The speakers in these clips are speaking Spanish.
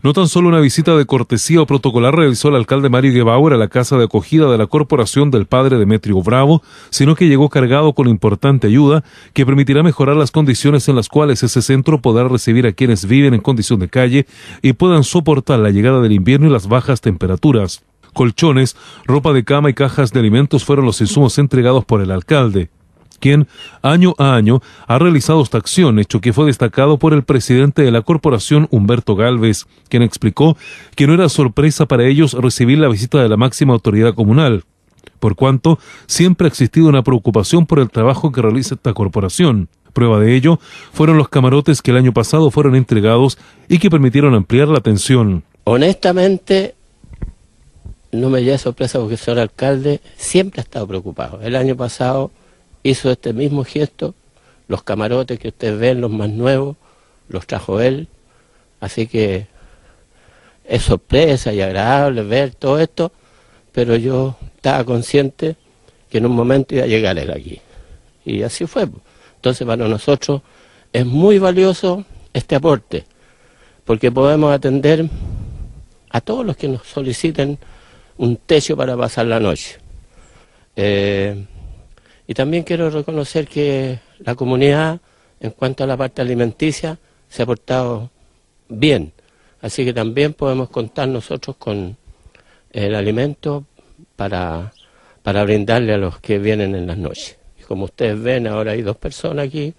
No tan solo una visita de cortesía o protocolar realizó el alcalde Mario Guevara a la casa de acogida de la corporación del padre Demetrio Bravo, sino que llegó cargado con importante ayuda que permitirá mejorar las condiciones en las cuales ese centro podrá recibir a quienes viven en condición de calle y puedan soportar la llegada del invierno y las bajas temperaturas. Colchones, ropa de cama y cajas de alimentos fueron los insumos entregados por el alcalde quien año a año ha realizado esta acción, hecho que fue destacado por el presidente de la corporación, Humberto Galvez, quien explicó que no era sorpresa para ellos recibir la visita de la máxima autoridad comunal por cuanto siempre ha existido una preocupación por el trabajo que realiza esta corporación. Prueba de ello fueron los camarotes que el año pasado fueron entregados y que permitieron ampliar la atención. Honestamente, no me lleva sorpresa porque el señor alcalde siempre ha estado preocupado. El año pasado hizo este mismo gesto. Los camarotes que ustedes ven, los más nuevos, los trajo él. Así que es sorpresa y agradable ver todo esto, pero yo estaba consciente que en un momento iba a llegar él aquí. Y así fue. Entonces para nosotros es muy valioso este aporte, porque podemos atender a todos los que nos soliciten un techo para pasar la noche. Eh, y también quiero reconocer que la comunidad, en cuanto a la parte alimenticia, se ha portado bien. Así que también podemos contar nosotros con eh, el alimento para, brindarle a los que vienen en las noches. Y como ustedes ven, ahora hay dos personas aquí,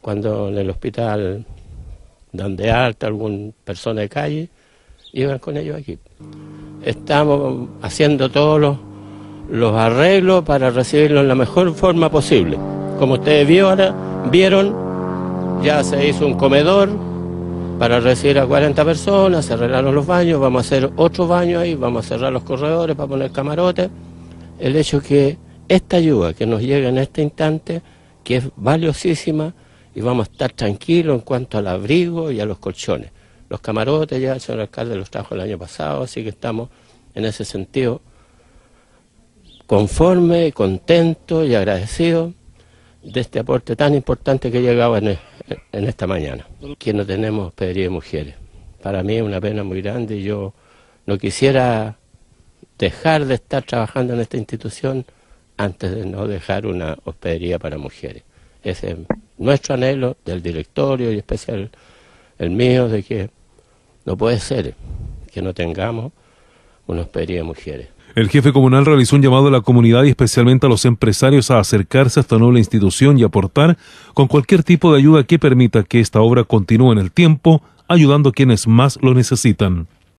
cuando en el hospital dan de alta alguna persona de calle, iban con ellos aquí. Estamos haciendo todos los los arreglos para recibirlo en la mejor forma posible. Como ustedes vieron, ya se hizo un comedor para recibir a 40 personas, se arreglaron los baños, vamos a hacer otro baño ahí, vamos a cerrar los corredores para poner camarotes. El hecho que esta ayuda que nos llega en este instante, que es valiosísima, y vamos a estar tranquilos en cuanto al abrigo y a los colchones. Los camarotes ya el señor alcalde los trajo el año pasado, así que estamos en ese sentido conforme, contento y agradecido de este aporte tan importante que llegaba en, en esta mañana. Que no tenemos hospedería de mujeres. Para mí es una pena muy grande y yo no quisiera dejar de estar trabajando en esta institución antes de no dejar una hospedería para mujeres. Ese es nuestro anhelo del directorio y especial el mío de que no puede ser que no tengamos una hospedería de mujeres. El jefe comunal realizó un llamado a la comunidad y especialmente a los empresarios a acercarse a esta noble institución y aportar con cualquier tipo de ayuda que permita que esta obra continúe en el tiempo, ayudando a quienes más lo necesitan.